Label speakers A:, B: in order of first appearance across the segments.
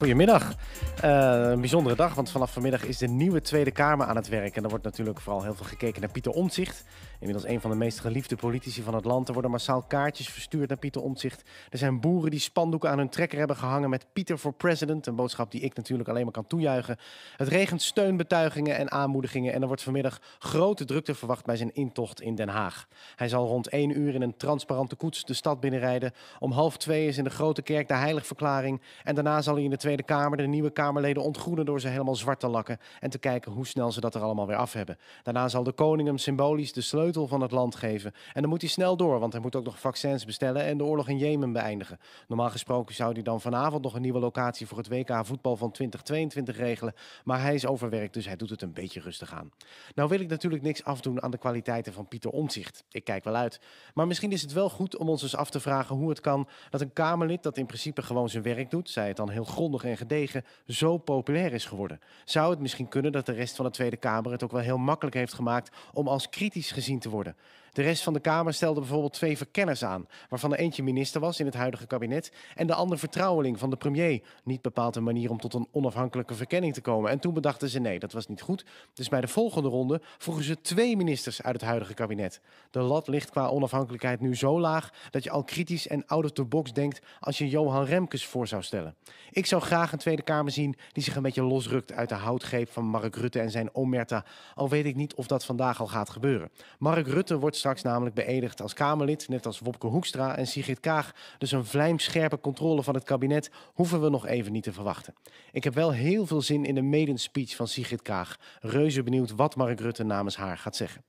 A: Goedemiddag. Eh, een bijzondere dag, want vanaf vanmiddag is de nieuwe Tweede Kamer aan het werk. En er wordt natuurlijk vooral heel veel gekeken naar Pieter Omtzigt. Inmiddels een van de meest geliefde politici van het land. Er worden massaal kaartjes verstuurd naar Pieter Omtzigt. Er zijn boeren die spandoeken aan hun trekker hebben gehangen met Pieter voor President. Een boodschap die ik natuurlijk alleen maar kan toejuichen. Het regent steunbetuigingen en aanmoedigingen. En er wordt vanmiddag grote drukte verwacht bij zijn intocht in Den Haag. Hij zal rond één uur in een transparante koets de stad binnenrijden. Om half twee is in de Grote Kerk de heiligverklaring. En daarna zal hij in de Tweede Kamer de nieuwe Kamerleden ontgroenen door ze helemaal zwart te lakken en te kijken hoe snel ze dat er allemaal weer af hebben. Daarna zal de koning hem symbolisch de sleutel van het land geven. En dan moet hij snel door, want hij moet ook nog vaccins bestellen en de oorlog in Jemen beëindigen. Normaal gesproken zou hij dan vanavond nog een nieuwe locatie voor het WK voetbal van 2022 regelen, maar hij is overwerkt, dus hij doet het een beetje rustig aan. Nou wil ik natuurlijk niks afdoen aan de kwaliteiten van Pieter Omtzigt. Ik kijk wel uit. Maar misschien is het wel goed om ons eens af te vragen hoe het kan dat een Kamerlid dat in principe gewoon zijn werk doet, zij het dan heel grondig en gedegen zo populair is geworden? Zou het misschien kunnen dat de rest van de Tweede Kamer het ook wel heel makkelijk heeft gemaakt om als kritisch gezien te worden? De rest van de Kamer stelde bijvoorbeeld twee verkenners aan, waarvan de eentje minister was in het huidige kabinet en de ander vertrouweling van de premier. Niet bepaald een manier om tot een onafhankelijke verkenning te komen. En toen bedachten ze nee, dat was niet goed. Dus bij de volgende ronde vroegen ze twee ministers uit het huidige kabinet. De lat ligt qua onafhankelijkheid nu zo laag dat je al kritisch en out of the box denkt als je Johan Remkes voor zou stellen. Ik zou graag een Tweede Kamer zien die zich een beetje losrukt uit de houtgreep van Mark Rutte en zijn omerta. Al weet ik niet of dat vandaag al gaat gebeuren. Mark Rutte wordt straks namelijk beëdigd als Kamerlid, net als Wopke Hoekstra en Sigrid Kaag. Dus een vlijmscherpe controle van het kabinet hoeven we nog even niet te verwachten. Ik heb wel heel veel zin in de meden speech van Sigrid Kaag. Reuze benieuwd wat Mark Rutte namens haar gaat zeggen.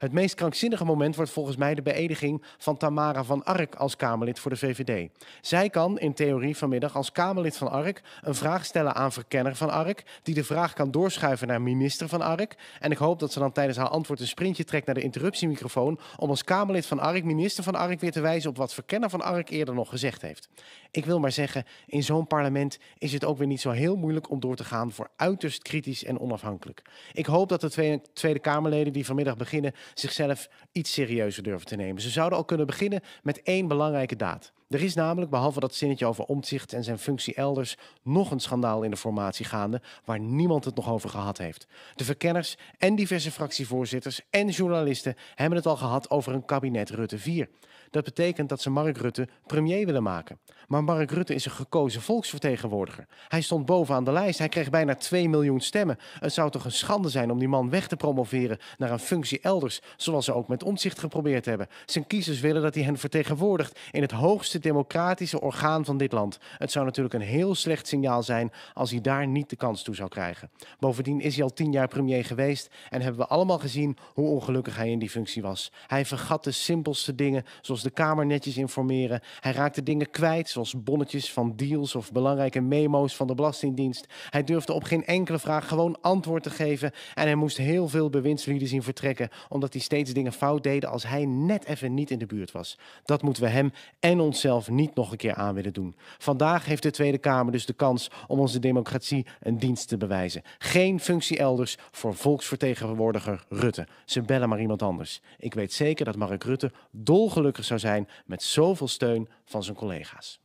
A: Het meest krankzinnige moment wordt volgens mij de beëdiging van Tamara van Ark als Kamerlid voor de VVD. Zij kan in theorie vanmiddag als Kamerlid van Ark een vraag stellen aan verkenner van Ark, die de vraag kan doorschuiven naar minister van Ark. En ik hoop dat ze dan tijdens haar antwoord een sprintje trekt naar de interruptiemicrofoon om als Kamerlid van Ark, minister van Ark, weer te wijzen op wat verkenner van Ark eerder nog gezegd heeft. Ik wil maar zeggen, in zo'n parlement is het ook weer niet zo heel moeilijk om door te gaan voor uiterst kritisch en onafhankelijk. Ik hoop dat de twee Tweede Kamerleden die vanmiddag beginnen zichzelf iets serieuzer durven te nemen. Ze zouden al kunnen beginnen met één belangrijke daad. Er is namelijk, behalve dat zinnetje over omzicht en zijn functie elders, nog een schandaal in de formatie gaande waar niemand het nog over gehad heeft. De verkenners en diverse fractievoorzitters en journalisten hebben het al gehad over een kabinet Rutte 4. Dat betekent dat ze Mark Rutte premier willen maken. Maar Mark Rutte is een gekozen volksvertegenwoordiger. Hij stond bovenaan de lijst. Hij kreeg bijna 2 miljoen stemmen. Het zou toch een schande zijn om die man weg te promoveren naar een functie elders, zoals ze ook met omzicht geprobeerd hebben. Zijn kiezers willen dat hij hen vertegenwoordigt in het hoogste democratische orgaan van dit land. Het zou natuurlijk een heel slecht signaal zijn als hij daar niet de kans toe zou krijgen. Bovendien is hij al tien jaar premier geweest en hebben we allemaal gezien hoe ongelukkig hij in die functie was. Hij vergat de simpelste dingen, zoals de Kamer netjes informeren. Hij raakte dingen kwijt, zoals bonnetjes van deals of belangrijke memo's van de Belastingdienst. Hij durfde op geen enkele vraag gewoon antwoord te geven en hij moest heel veel bewindslieden zien vertrekken, omdat hij steeds dingen fout deden als hij net even niet in de buurt was. Dat moeten we hem en onszelf niet nog een keer aan willen doen. Vandaag heeft de Tweede Kamer dus de kans om onze democratie een dienst te bewijzen. Geen functie elders voor volksvertegenwoordiger Rutte. Ze bellen maar iemand anders. Ik weet zeker dat Mark Rutte dolgelukkig zou zijn met zoveel steun van zijn collega's.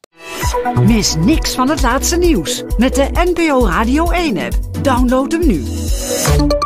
A: Mis niks van het laatste nieuws met de NPO Radio 1-app. Download hem nu.